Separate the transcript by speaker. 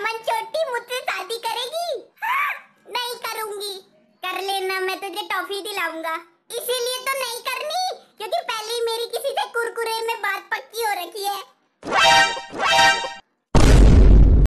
Speaker 1: अमन छोटी मुझसे शादी करेगी हाँ, नहीं करूंगी कर लेना मैं तुझे टॉफी दिलाऊंगा इसी